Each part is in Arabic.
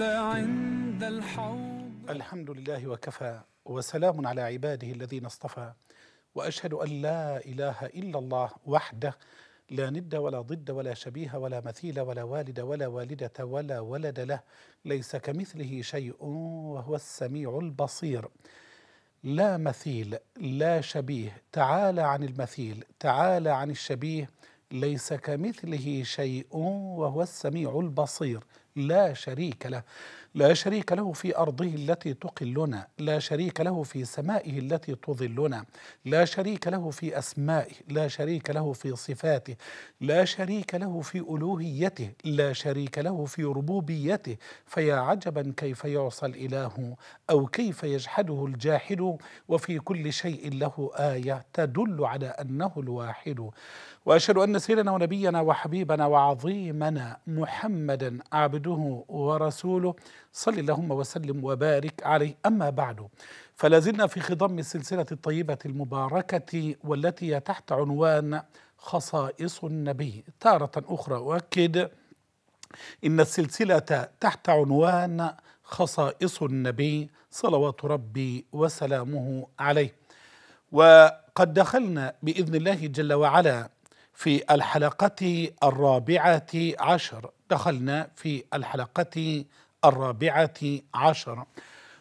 أنت عند الحوض الحمد لله وكفى وسلام على عباده الذين اصطفى واشهد ان لا اله الا الله وحده لا ند ولا ضد ولا شبيه ولا مثيل ولا والد ولا والدة ولا ولد له ليس كمثله شيء وهو السميع البصير لا مثيل لا شبيه تعالى عن المثيل تعالى عن الشبيه ليس كمثله شيء وهو السميع البصير لا شريك له لا شريك له في ارضه التي تقلنا لا شريك له في سمائه التي تظلنا لا شريك له في اسمائه لا شريك له في صفاته لا شريك له في الوهيته لا شريك له في ربوبيته فيا عجبا كيف يعصى الاله او كيف يجحده الجاحد وفي كل شيء له ايه تدل على انه الواحد واشهد ان سيدنا ونبينا وحبيبنا وعظيمنا محمدا عبده ورسوله صل اللهم وسلم وبارك عليه أما بعد فلازلنا في خضم السلسلة الطيبة المباركة والتي تحت عنوان خصائص النبي تارة أخرى أؤكد إن السلسلة تحت عنوان خصائص النبي صلوات ربي وسلامه عليه وقد دخلنا بإذن الله جل وعلا في الحلقة الرابعة عشر دخلنا في الحلقة الرابعة عشرة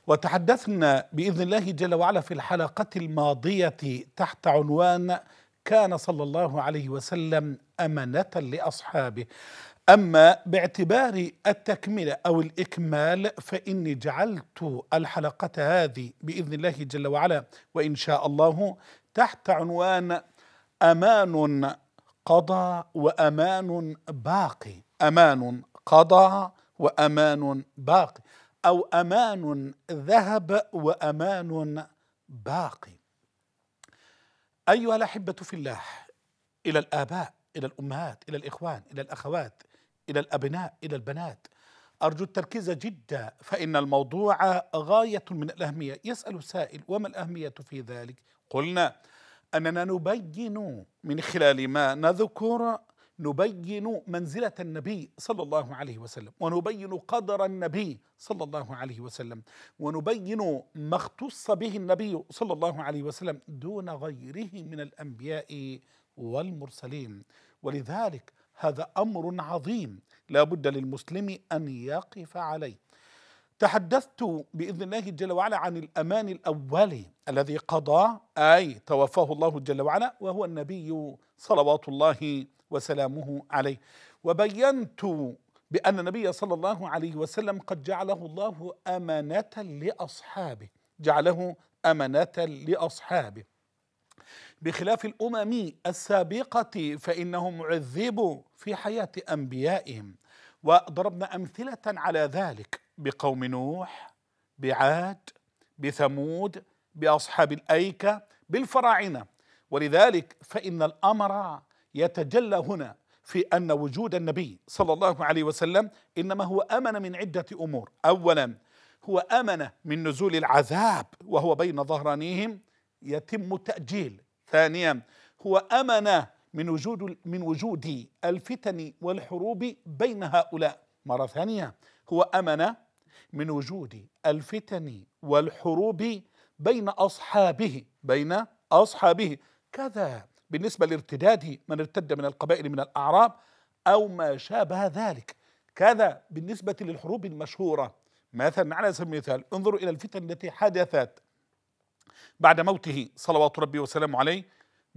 وتحدثنا بإذن الله جل وعلا في الحلقة الماضية تحت عنوان كان صلى الله عليه وسلم أمنة لأصحابه أما باعتبار التكملة أو الإكمال فإني جعلت الحلقة هذه بإذن الله جل وعلا وإن شاء الله تحت عنوان أمان قضى وأمان باقي أمان قضى وامان باقي او امان ذهب وامان باقي ايها الاحبه في الله الى الاباء الى الامهات الى الاخوان الى الاخوات الى الابناء الى البنات ارجو التركيز جدا فان الموضوع غايه من الاهميه يسال سائل وما الاهميه في ذلك قلنا اننا نبين من خلال ما نذكر نبين منزلة النبي صلى الله عليه وسلم ونبين قدر النبي صلى الله عليه وسلم ونبين ما اختص به النبي صلى الله عليه وسلم دون غيره من الأنبياء والمرسلين ولذلك هذا أمر عظيم لا بد للمسلم أن يقف عليه تحدثت باذن الله جل وعلا عن الامان الاولي الذي قضى اي توفاه الله جل وعلا وهو النبي صلوات الله وسلامه عليه وبينت بان النبي صلى الله عليه وسلم قد جعله الله امانه لاصحابه جعله امانه لاصحابه بخلاف الامم السابقه فانهم عذبوا في حياه انبيائهم وضربنا امثله على ذلك بقوم نوح بعاد بثمود باصحاب الايكه بالفراعنه ولذلك فان الامر يتجلى هنا في ان وجود النبي صلى الله عليه وسلم انما هو امن من عده امور اولا هو امن من نزول العذاب وهو بين ظهرانيهم يتم تاجيل ثانيا هو امن من وجود من وجود الفتن والحروب بين هؤلاء مره ثانيه هو امن من وجود الفتن والحروب بين أصحابه بين أصحابه كذا بالنسبة لارتداد من ارتد من القبائل من الأعراب أو ما شابه ذلك كذا بالنسبة للحروب المشهورة مثلا على سبيل المثال انظروا إلى الفتن التي حدثت بعد موته صلوات ربي وسلامه عليه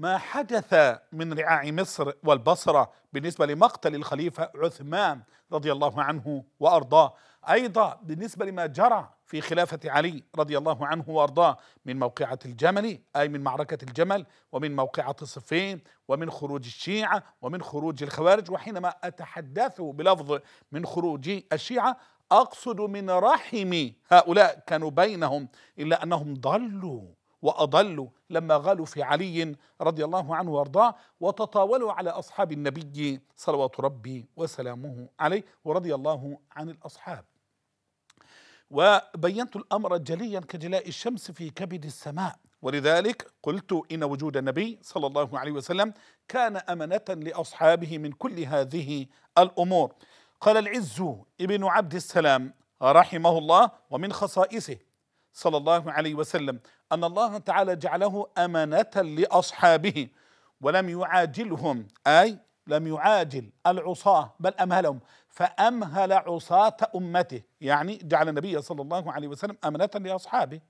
ما حدث من رعاع مصر والبصرة بالنسبة لمقتل الخليفة عثمان رضي الله عنه وأرضاه أيضا بالنسبة لما جرى في خلافة علي رضي الله عنه وأرضاه من موقعة الجمل أي من معركة الجمل ومن موقعة صفين ومن خروج الشيعة ومن خروج الخوارج وحينما أتحدث بلفظ من خروج الشيعة أقصد من رحم هؤلاء كانوا بينهم إلا أنهم ضلوا وأضلوا لما غالوا في علي رضي الله عنه وارضاه وتطاولوا على أصحاب النبي صلوات ربي وسلامه عليه ورضي الله عن الأصحاب وبينت الأمر جليا كجلاء الشمس في كبد السماء ولذلك قلت إن وجود النبي صلى الله عليه وسلم كان أمنة لأصحابه من كل هذه الأمور قال العز ابن عبد السلام رحمه الله ومن خصائصه صلى الله عليه وسلم أن الله تعالى جعله أمانة لأصحابه ولم يعاجلهم أي لم يعاجل العصاة بل أمهلهم فأمهل عصاة أمته يعني جعل النبي صلى الله عليه وسلم أمانة لأصحابه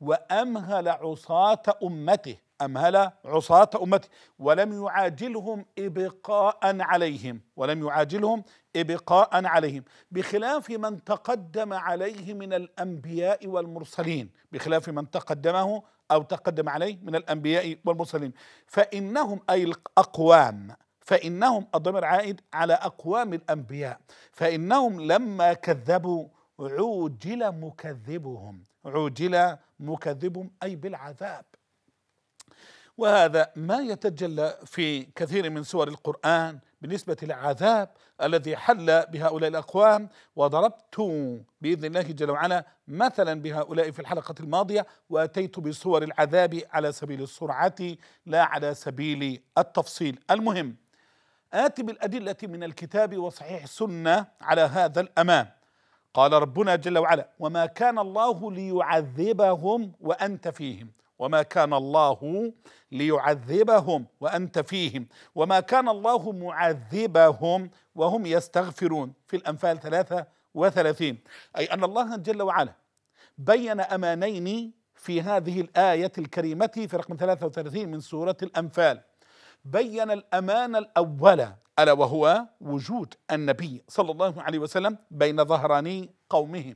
وأمهل عصاة أمته أمهل عصاة أمته ولم يعاجلهم إبقاء عليهم ولم يعاجلهم إبقاء عليهم بخلاف من تقدم عليه من الأنبياء والمرسلين بخلاف من تقدمه أو تقدم عليه من الأنبياء والمرسلين فإنهم أي الأقوام فإنهم الضمير عائد على أقوام الأنبياء فإنهم لما كذبوا عوجل مكذبهم عجل مكذب أي بالعذاب وهذا ما يتجلى في كثير من سور القرآن بالنسبة للعذاب الذي حل بهؤلاء الأقوام وضربت بإذن الله جل وعلا مثلا بهؤلاء في الحلقة الماضية وأتيت بصور العذاب على سبيل السرعة لا على سبيل التفصيل المهم آتي بالأدلة من الكتاب وصحيح السنة على هذا الأمام قال ربنا جل وعلا وما كان الله ليعذبهم وانت فيهم وما كان الله ليعذبهم وانت فيهم وما كان الله معذبهم وهم يستغفرون في الانفال 33 اي ان الله جل وعلا بين امانين في هذه الايه الكريمه في رقم 33 من سوره الانفال بين الامان الاول ألا وهو وجود النبي صلى الله عليه وسلم بين ظهراني قومه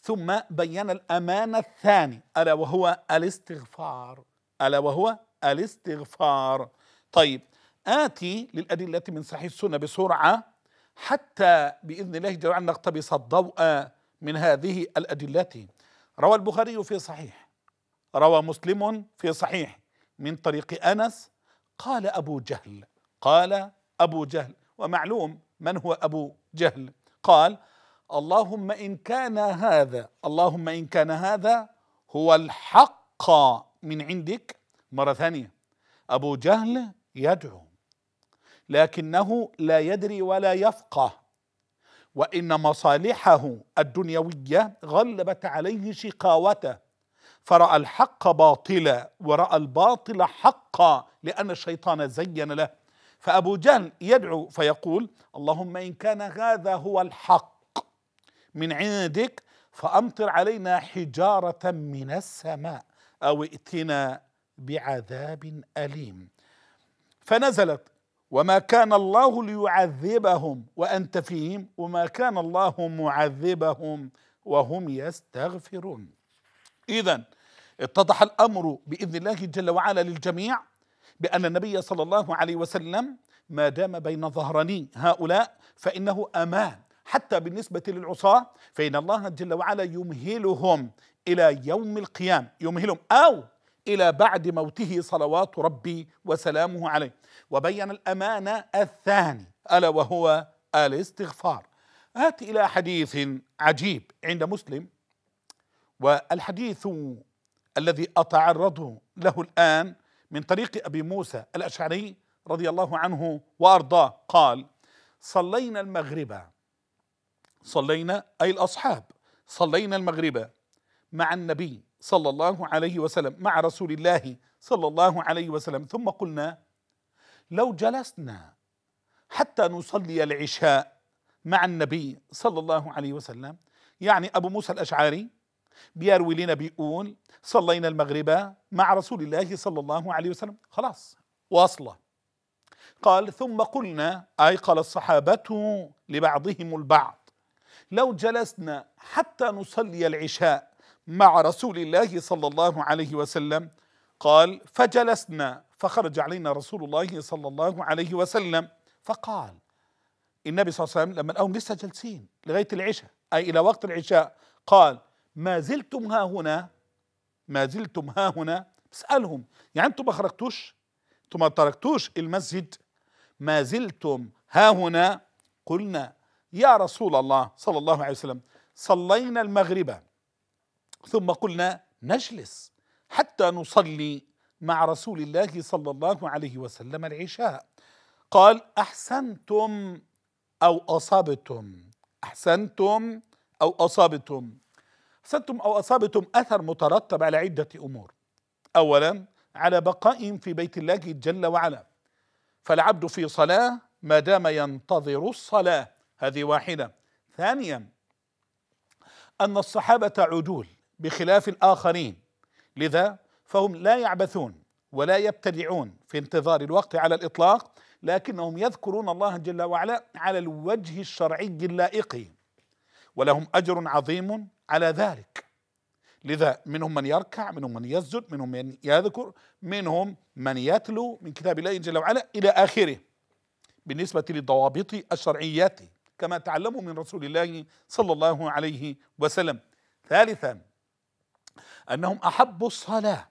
ثم بين الأمان الثاني ألا وهو الاستغفار ألا وهو الاستغفار طيب آتي للأدلة من صحيح السنة بسرعة حتى بإذن الله جل وعلا نقتبس الضوء من هذه الأدلة روى البخاري في صحيح روى مسلم في صحيح من طريق أنس قال أبو جهل قال أبو جهل ومعلوم من هو أبو جهل قال اللهم إن كان هذا اللهم إن كان هذا هو الحق من عندك مرة ثانية أبو جهل يدعو لكنه لا يدري ولا يفقه وإن مصالحه الدنيوية غلبت عليه شقاوته فرأى الحق باطلا ورأى الباطل حقا لأن الشيطان زين له فأبو جهل يدعو فيقول اللهم إن كان هذا هو الحق من عندك فأمطر علينا حجارة من السماء أو ائتنا بعذاب أليم فنزلت وما كان الله ليعذبهم وأنت فيهم وما كان الله معذبهم وهم يستغفرون إذا اتضح الأمر بإذن الله جل وعلا للجميع بأن النبي صلى الله عليه وسلم ما دام بين ظهراني هؤلاء فإنه أمان حتى بالنسبة للعصاة فإن الله جل وعلا يمهلهم إلى يوم القيام يمهلهم أو إلى بعد موته صلوات ربي وسلامه عليه وبين الأمانة الثاني ألا وهو الاستغفار هات إلى حديث عجيب عند مسلم والحديث الذي أتعرض له الآن من طريق ابي موسى الاشعري رضي الله عنه وارضاه قال صلينا المغرب صلينا اي الاصحاب صلينا المغرب مع النبي صلى الله عليه وسلم مع رسول الله صلى الله عليه وسلم ثم قلنا لو جلسنا حتى نصلي العشاء مع النبي صلى الله عليه وسلم يعني ابو موسى الاشعري بيروي لنا بيقول صلينا المغرب مع رسول الله صلى الله عليه وسلم خلاص واصله قال ثم قلنا اي قال الصحابه لبعضهم البعض لو جلسنا حتى نصلي العشاء مع رسول الله صلى الله عليه وسلم قال فجلسنا فخرج علينا رسول الله صلى الله عليه وسلم فقال النبي صلى الله عليه وسلم لما لقاهم لسه جالسين لغايه العشاء اي الى وقت العشاء قال ما زلتم ها هنا ما زلتم ها هنا اسألهم يعني انتم ما خرجتوش انتم ما تركتوش المسجد ما زلتم ها هنا قلنا يا رسول الله صلى الله عليه وسلم صلينا المغرب ثم قلنا نجلس حتى نصلي مع رسول الله صلى الله عليه وسلم العشاء قال احسنتم او اصابتم احسنتم او اصابتم أحسنتم أو أصابتم أثر مترتب على عدة أمور أولا على بقائهم في بيت الله جل وعلا فالعبد في صلاة ما دام ينتظر الصلاة هذه واحدة ثانيا أن الصحابة عدول بخلاف الآخرين لذا فهم لا يعبثون ولا يبتدعون في انتظار الوقت على الإطلاق لكنهم يذكرون الله جل وعلا على الوجه الشرعي اللائق ولهم أجر عظيم على ذلك لذا منهم من يركع منهم من يسجد منهم من يذكر منهم من يتلو من كتاب الله جل وعلا إلى آخره بالنسبة للضوابط الشرعية كما تعلموا من رسول الله صلى الله عليه وسلم ثالثا أنهم أحبوا الصلاة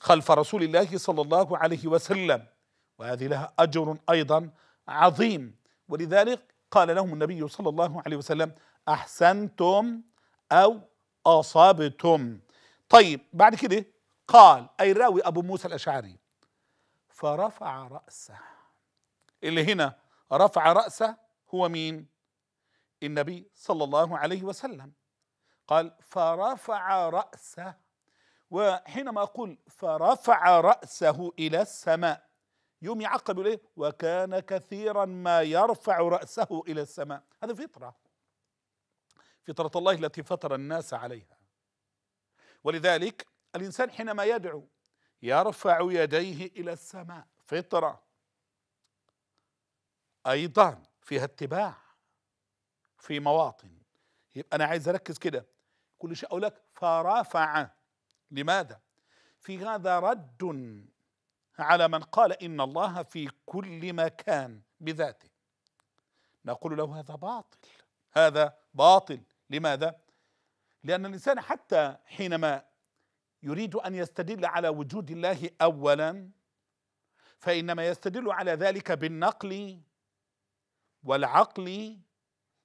خلف رسول الله صلى الله عليه وسلم وهذه لها أجر أيضا عظيم ولذلك قال لهم النبي صلى الله عليه وسلم أحسنتم أو أصبتم طيب بعد كده قال أي راوي أبو موسى الأشعري فرفع رأسه اللي هنا رفع رأسه هو مين النبي صلى الله عليه وسلم قال فرفع رأسه وحينما أقول فرفع رأسه إلى السماء يوم يعقب إليه وكان كثيرا ما يرفع رأسه إلى السماء هذا فطرة فطرة الله التي فطر الناس عليها ولذلك الإنسان حينما يدعو يرفع يديه إلى السماء فطرة أيضا فيها اتباع في مواطن يبقى أنا عايز أركز كده كل شيء أقول لك فرفع لماذا؟ في هذا رد على من قال إن الله في كل مكان بذاته نقول له هذا باطل هذا باطل لماذا؟ لأن الإنسان حتى حينما يريد أن يستدل على وجود الله أولا فإنما يستدل على ذلك بالنقل والعقل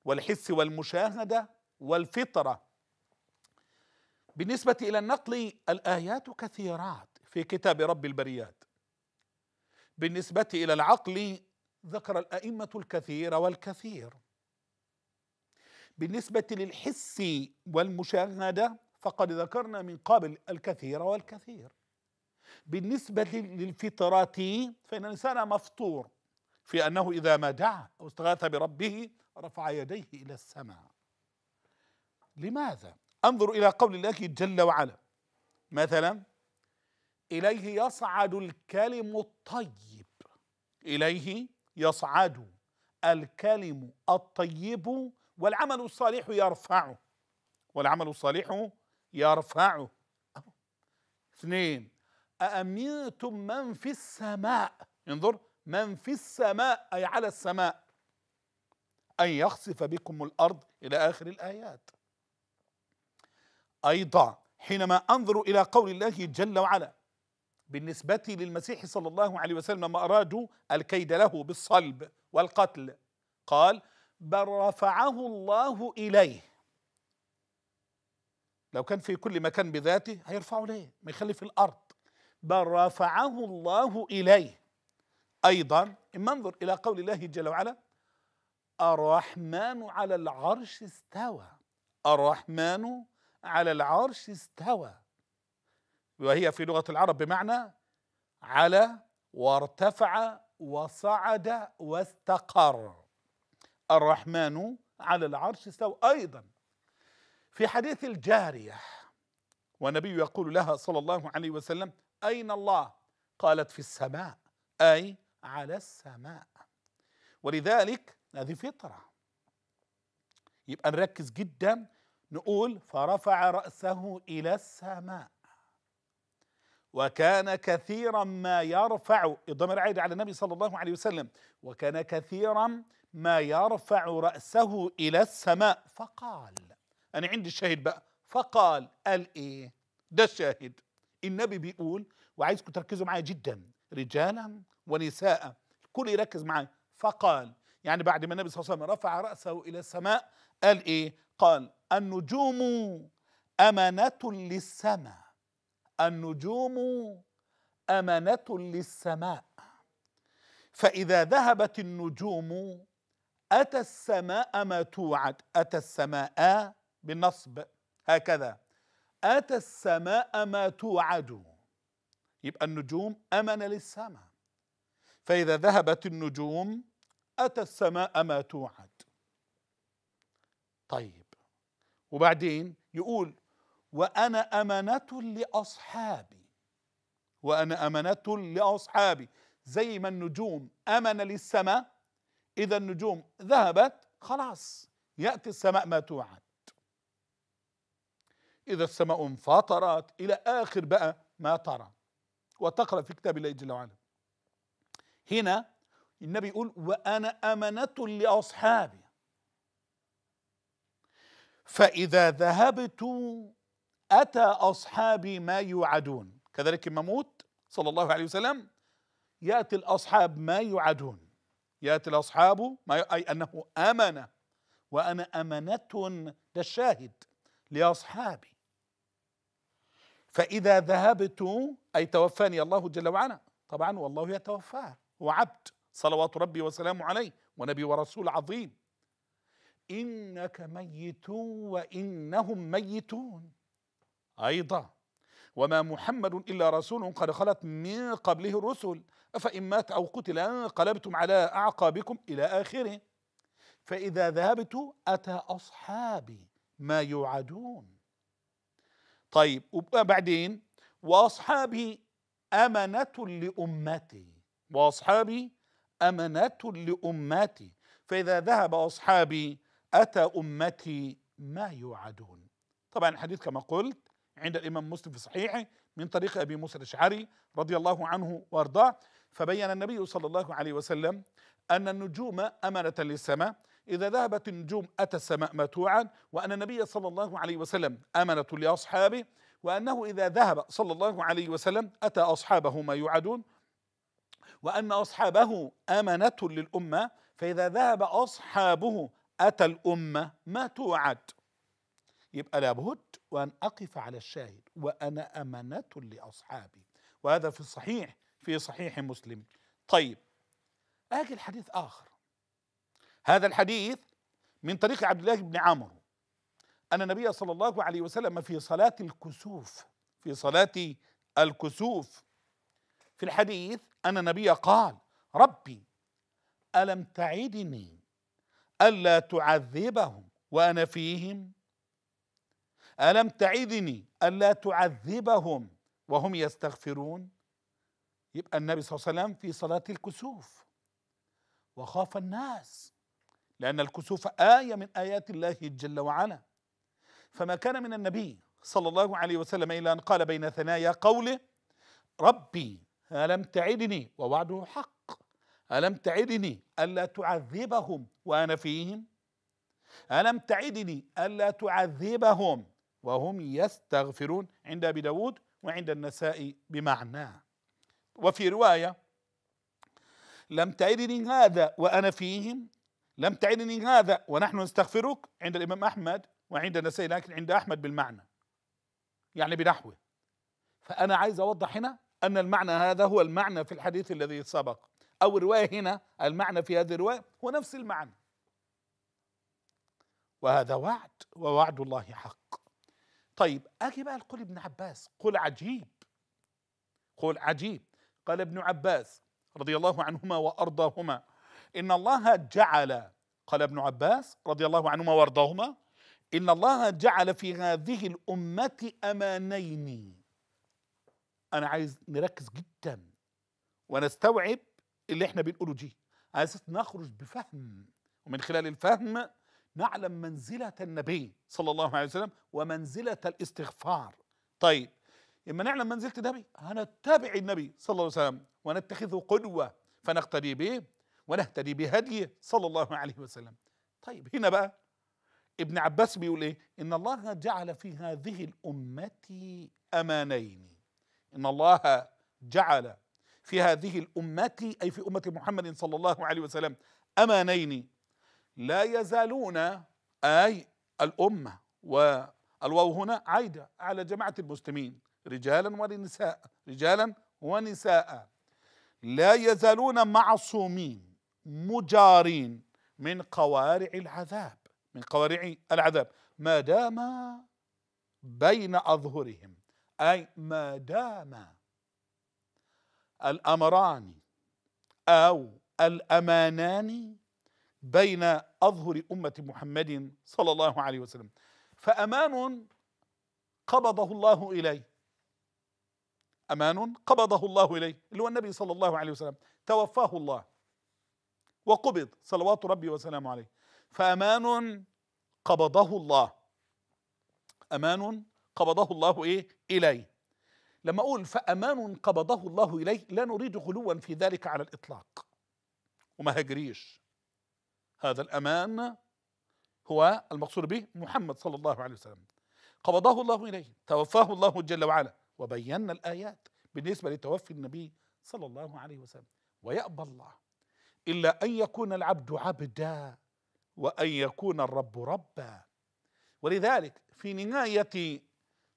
والحس والمشاهدة والفطرة بالنسبة إلى النقل الآيات كثيرات في كتاب رب البريات بالنسبة إلى العقل ذكر الأئمة الكثير والكثير بالنسبة للحس والمشاهدة فقد ذكرنا من قبل الكثير والكثير بالنسبة للفطرات فإن الإنسان مفطور في أنه إذا ما دعا أو استغاث بربه رفع يديه إلى السماء لماذا؟ انظر إلى قول الله جل وعلا مثلا إليه يصعد الكلم الطيب إليه يصعد الكلم الطيب والعمل الصالح يرفعه والعمل الصالح يرفعه اثنين أأمنتم من في السماء انظر من في السماء أي على السماء أن يخسف بكم الأرض إلى آخر الآيات أيضا حينما أنظر إلى قول الله جل وعلا بالنسبة للمسيح صلى الله عليه وسلم ما أرادوا الكيد له بالصلب والقتل قال بل رفعه الله إليه لو كان في كل مكان بذاته هيرفعه ليه ما يخلي في الأرض بل رفعه الله إليه أيضا إما انظر إلى قول الله جل وعلا الرحمن على العرش استوى الرحمن على العرش استوى وهي في لغة العرب بمعنى على وارتفع وصعد واستقر الرحمن على العرش استوى أيضا في حديث الجارية والنبي يقول لها صلى الله عليه وسلم أين الله قالت في السماء أي على السماء ولذلك هذه فطرة يبقى نركز جدا نقول فرفع رأسه إلى السماء وكان كثيرا ما يرفع الضمير عائد على النبي صلى الله عليه وسلم وكان كثيرا ما يرفع رأسه إلى السماء فقال أنا عندي الشاهد بقى فقال قال إيه ده الشاهد النبي بيقول وعايزكم تركزوا معايا جدا رجالا ونساء الكل يركز معايا فقال يعني بعد ما النبي صلى الله عليه وسلم رفع رأسه إلى السماء قال إيه قال النجوم أمانة للسماء النجوم أمانة للسماء فإذا ذهبت النجوم أتى السماء ما توعد أتى السماء بالنصب هكذا أتى السماء ما توعد يبقى النجوم أمن للسماء فإذا ذهبت النجوم أتى السماء ما توعد طيب وبعدين يقول وأنا أمنة لأصحابي وأنا أمنة لأصحابي زي ما النجوم أمن للسماء إذا النجوم ذهبت خلاص يأتي السماء ما توعد إذا السماء انفطرت إلى آخر بقى ما ترى وتقرأ في كتاب الله جل وعلا هنا النبي يقول وأنا أمنة لأصحابي فإذا ذهبت أتى أصحابي ما يوعدون كذلك المموت صلى الله عليه وسلم يأتي الأصحاب ما يوعدون ياتي الاصحاب ما اي انه امن وانا امنه ده الشاهد لاصحابي فاذا ذهبت اي توفاني الله جل وعلا طبعا والله يتوفاه هو عبد صلوات ربي وسلامه عليه ونبي ورسول عظيم انك ميت وانهم ميتون ايضا وما محمد إلا رسول قد خلت من قبله الرسل أفإن مات أو قتل انقلبتم على أعقابكم إلى آخره فإذا ذهبت أتى أصحابي ما يوعدون طيب وبعدين وأصحابي أمنة لأمتي وأصحابي أمنة لأمتي فإذا ذهب أصحابي أتى أمتي ما يوعدون طبعا الحديث كما قلت عند الإمام مسلم في صحيحه من طريق أبي موسى الأشعري رضي الله عنه وأرضاه فبين النبي صلى الله عليه وسلم أن النجوم أمانة للسماء إذا ذهبت النجوم أتى السماء متوعا وأن النبي صلى الله عليه وسلم أمانة لأصحابه وأنه إذا ذهب صلى الله عليه وسلم أتى أصحابه ما يوعدون وأن أصحابه أمانة للأمة فإذا ذهب أصحابه أتى الأمة ما توعد يبقى لابد وأن أقف على الشاهد وأنا أمانة لأصحابي وهذا في الصحيح في صحيح مسلم طيب آجي الحديث آخر هذا الحديث من طريق عبد الله بن عمرو أن النبي صلى الله عليه وسلم في صلاة الكسوف في صلاة الكسوف في الحديث أن النبي قال ربي ألم تعدني ألا تعذبهم وأنا فيهم ألم تعدني ألا تعذبهم وهم يستغفرون يبقى النبي صلى الله عليه وسلم في صلاة الكسوف وخاف الناس لأن الكسوف آية من آيات الله جل وعلا فما كان من النبي صلى الله عليه وسلم إلا أن قال بين ثنايا قوله ربي ألم تعدني ووعده حق ألم تعدني ألا تعذبهم وأنا فيهم ألم تعدني ألا تعذبهم وهم يستغفرون عند أبي داود وعند النساء بمعناه وفي رواية لم تعدني هذا وأنا فيهم لم تعدني هذا ونحن نستغفرك عند الإمام أحمد وعند النساء لكن عند أحمد بالمعنى يعني بنحوه فأنا عايز أوضح هنا أن المعنى هذا هو المعنى في الحديث الذي سبق أو الرواية هنا المعنى في هذه الرواية هو نفس المعنى وهذا وعد ووعد الله حق طيب اجي بقى لقول ابن عباس قول عجيب قول عجيب قال ابن عباس رضي الله عنهما وارضاهما ان الله جعل قال ابن عباس رضي الله عنهما وارضاهما ان الله جعل في هذه الامه امانين انا عايز نركز جدا ونستوعب اللي احنا بنقوله دي على اساس نخرج بفهم ومن خلال الفهم نعلم منزلة النبي صلى الله عليه وسلم ومنزلة الاستغفار طيب إما نعلم منزلة النبي هنتبع النبي صلى الله عليه وسلم ونتخذه قدوة فنقتدي به ونهتدي بهديه صلى الله عليه وسلم طيب هنا بقى ابن عباس بيقول ايه ان الله جعل في هذه الامه امانين ان الله جعل في هذه الامه اي في امه محمد صلى الله عليه وسلم امانين لا يزالون أي الأمة والواو هنا عايدة على جماعة المسلمين رجالا ونساء رجالا ونساء لا يزالون معصومين مجارين من قوارع العذاب من قوارع العذاب ما دام بين أظهرهم أي ما دام الأمران أو الأمانان بين أظهر أمة محمد صلى الله عليه وسلم فأمان قبضه الله إليه أمان قبضه الله إليه اللي هو النبي صلى الله عليه وسلم توفاه الله وقبض صلوات ربي وسلامه عليه فأمان قبضه الله أمان قبضه الله إيه إليه لما أقول فأمان قبضه الله إليه لا نريد غلوا في ذلك على الإطلاق وما هجريش هذا الأمان هو المقصود به محمد صلى الله عليه وسلم قبضه الله إليه توفاه الله جل وعلا وبينا الآيات بالنسبة لتوفي النبي صلى الله عليه وسلم ويأبى الله إلا أن يكون العبد عبدا وأن يكون الرب ربا ولذلك في نهاية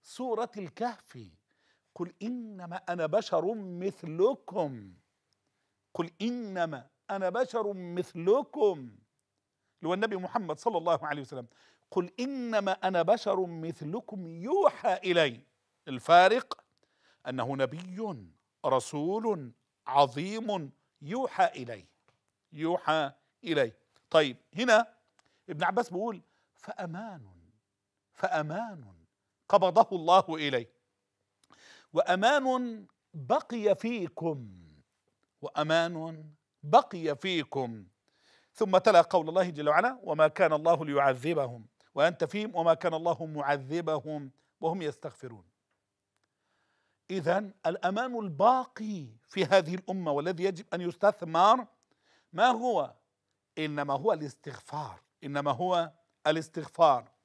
سورة الكهف قل إنما أنا بشر مثلكم قل إنما أنا بشر مثلكم اللي هو النبي محمد صلى الله عليه وسلم قل انما انا بشر مثلكم يوحى الي الفارق انه نبي رسول عظيم يوحى اليه يوحى اليه طيب هنا ابن عباس بيقول فامان فامان قبضه الله اليه وامان بقي فيكم وامان بقي فيكم ثم تلا قول الله جل وعلا وما كان الله ليعذبهم وأنت فيهم وما كان الله معذبهم وهم يستغفرون إذا الأمان الباقي في هذه الأمة والذي يجب أن يستثمر ما هو؟ إنما هو الاستغفار إنما هو الاستغفار